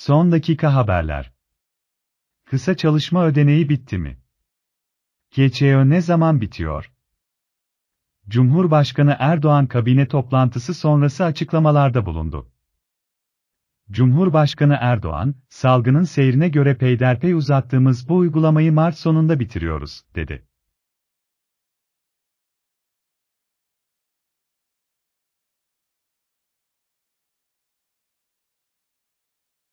Son dakika haberler. Kısa çalışma ödeneği bitti mi? KÇÖ ne zaman bitiyor? Cumhurbaşkanı Erdoğan kabine toplantısı sonrası açıklamalarda bulundu. Cumhurbaşkanı Erdoğan, salgının seyrine göre peyderpey uzattığımız bu uygulamayı Mart sonunda bitiriyoruz, dedi.